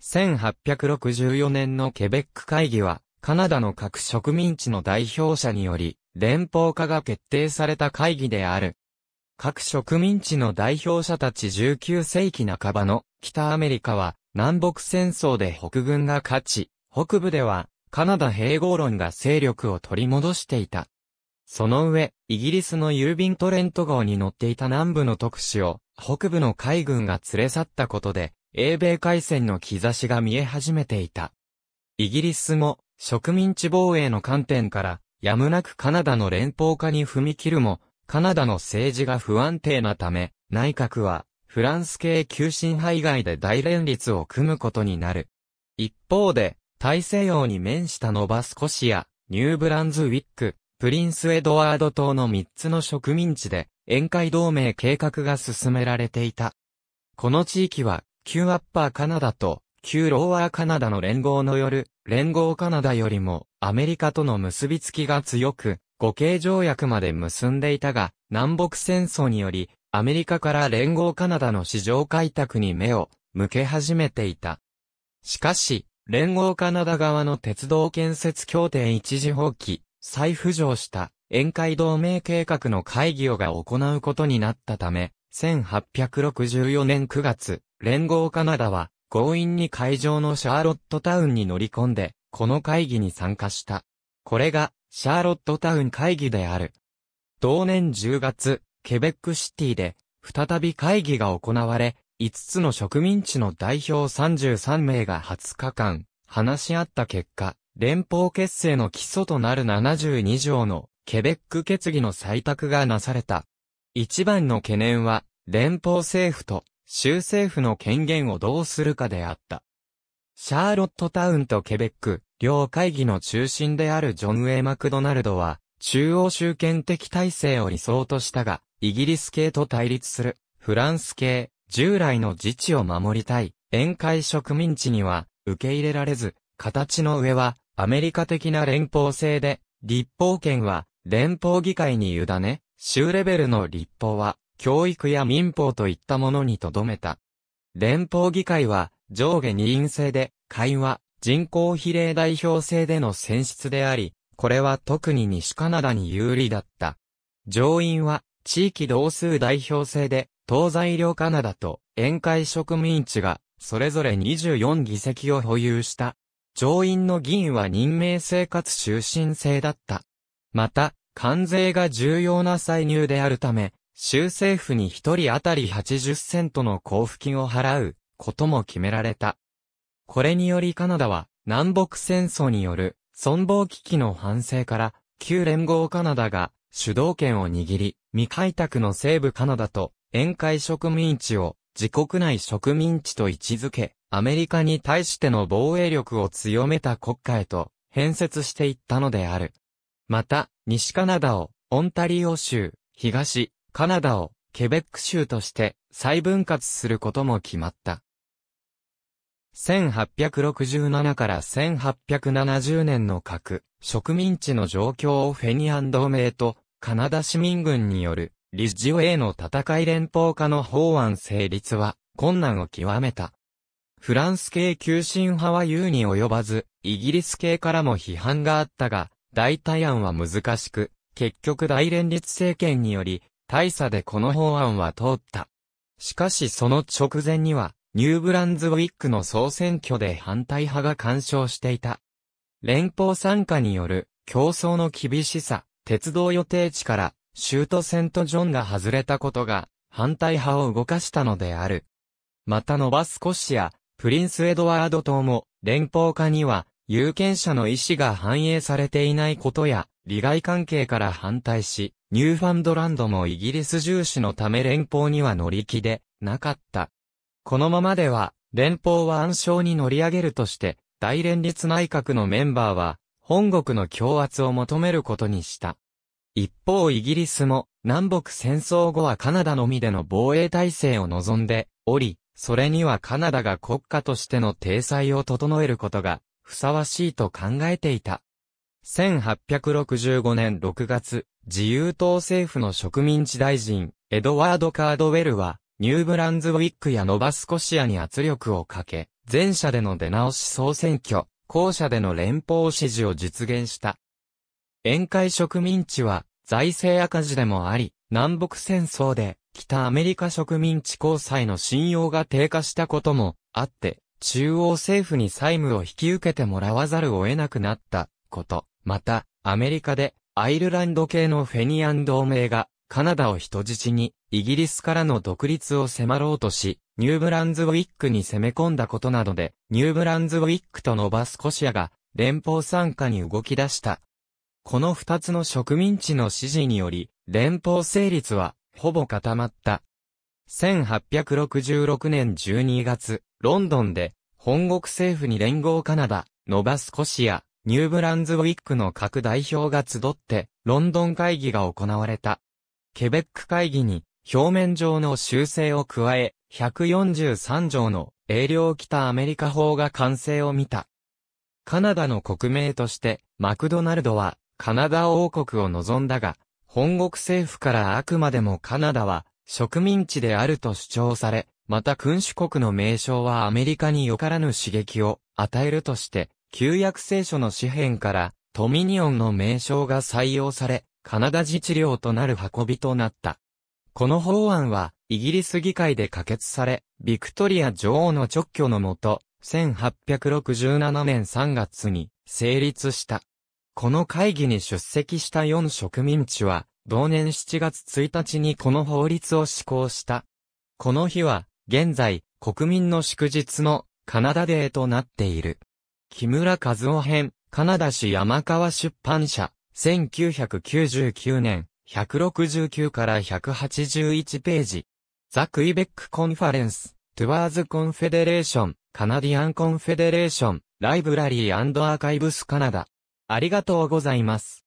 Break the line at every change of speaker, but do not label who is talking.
1864年のケベック会議は、カナダの各植民地の代表者により、連邦化が決定された会議である。各植民地の代表者たち19世紀半ばの北アメリカは南北戦争で北軍が勝ち、北部ではカナダ併合論が勢力を取り戻していた。その上、イギリスの郵便トレント号に乗っていた南部の特使を北部の海軍が連れ去ったことで英米海戦の兆しが見え始めていた。イギリスも植民地防衛の観点からやむなくカナダの連邦化に踏み切るも、カナダの政治が不安定なため、内閣はフランス系急進派以外で大連立を組むことになる。一方で、大西洋に面したノバスコシア、ニューブランズウィック、プリンスエドワード島の3つの植民地で、沿海同盟計画が進められていた。この地域は旧アッパーカナダと旧ローアーカナダの連合の夜、連合カナダよりもアメリカとの結びつきが強く、互恵条約まで結んでいたが、南北戦争により、アメリカから連合カナダの市場開拓に目を向け始めていた。しかし、連合カナダ側の鉄道建設協定一時放棄、再浮上した宴会同盟計画の会議をが行うことになったため、1864年9月、連合カナダは、強引に会場のシャーロットタウンに乗り込んで、この会議に参加した。これが、シャーロットタウン会議である。同年10月、ケベックシティで、再び会議が行われ、5つの植民地の代表33名が20日間、話し合った結果、連邦結成の基礎となる72条のケベック決議の採択がなされた。一番の懸念は、連邦政府と州政府の権限をどうするかであった。シャーロットタウンとケベック、両会議の中心であるジョン・ウェイ・マクドナルドは、中央集権的体制を理想としたが、イギリス系と対立する、フランス系、従来の自治を守りたい、宴会植民地には、受け入れられず、形の上は、アメリカ的な連邦制で、立法権は、連邦議会に委ね、州レベルの立法は、教育や民法といったものにとどめた。連邦議会は上下二院制で、会話、人口比例代表制での選出であり、これは特に西カナダに有利だった。上院は地域同数代表制で、東西両カナダと宴会植民地がそれぞれ24議席を保有した。上院の議員は任命生活終身制だった。また、関税が重要な歳入であるため、州政府に一人当たり80セントの交付金を払うことも決められた。これによりカナダは南北戦争による存亡危機の反省から旧連合カナダが主導権を握り未開拓の西部カナダと沿海植民地を自国内植民地と位置づけアメリカに対しての防衛力を強めた国家へと変節していったのである。また、西カナダをオンタリオ州、東、カナダをケベック州として再分割することも決まった。1867から1870年の核、植民地の状況をフェニアン同盟とカナダ市民軍によるリッジウェイの戦い連邦化の法案成立は困難を極めた。フランス系急進派は優に及ばず、イギリス系からも批判があったが、代替案は難しく、結局大連立政権により、大差でこの法案は通った。しかしその直前には、ニューブランズウィックの総選挙で反対派が干渉していた。連邦参加による競争の厳しさ、鉄道予定地からシュートセントジョンが外れたことが反対派を動かしたのである。またノバスコシア、プリンスエドワード島も連邦化には有権者の意思が反映されていないことや利害関係から反対し、ニューファンドランドもイギリス重視のため連邦には乗り気でなかった。このままでは連邦は暗礁に乗り上げるとして、大連立内閣のメンバーは本国の強圧を求めることにした。一方イギリスも南北戦争後はカナダのみでの防衛体制を望んでおり、それにはカナダが国家としての体裁を整えることがふさわしいと考えていた。1865年6月、自由党政府の植民地大臣、エドワード・カードウェルは、ニューブランズウィックやノバスコシアに圧力をかけ、前者での出直し総選挙、後者での連邦支持を実現した。宴会植民地は、財政赤字でもあり、南北戦争で、北アメリカ植民地交際の信用が低下したこともあって、中央政府に債務を引き受けてもらわざるを得なくなったこと。また、アメリカでアイルランド系のフェニアン同盟が、カナダを人質に、イギリスからの独立を迫ろうとし、ニューブランズウィックに攻め込んだことなどで、ニューブランズウィックとノバスコシアが、連邦参加に動き出した。この二つの植民地の指示により、連邦成立は、ほぼ固まった。1866年12月、ロンドンで、本国政府に連合カナダ、ノバスコシア、ニューブランズウィックの各代表が集って、ロンドン会議が行われた。ケベック会議に、表面上の修正を加え、143条の英領北アメリカ法が完成を見た。カナダの国名として、マクドナルドは、カナダ王国を望んだが、本国政府からあくまでもカナダは、植民地であると主張され、また君主国の名称はアメリカによからぬ刺激を与えるとして、旧約聖書の詩編から、トミニオンの名称が採用され、カナダ自治領となる運びとなった。この法案は、イギリス議会で可決され、ビクトリア女王の直挙のもと、1867年3月に成立した。この会議に出席した4植民地は、同年7月1日にこの法律を施行した。この日は、現在、国民の祝日のカナダデーとなっている。木村和夫編、カナダ市山川出版社、1999年、169から181ページ。ザ・クイベック・コンファレンス、トゥワーズ・コンフェデレーション、カナディアン・コンフェデレーション、ライブラリーアーカイブス・カナダ。ありがとうございます。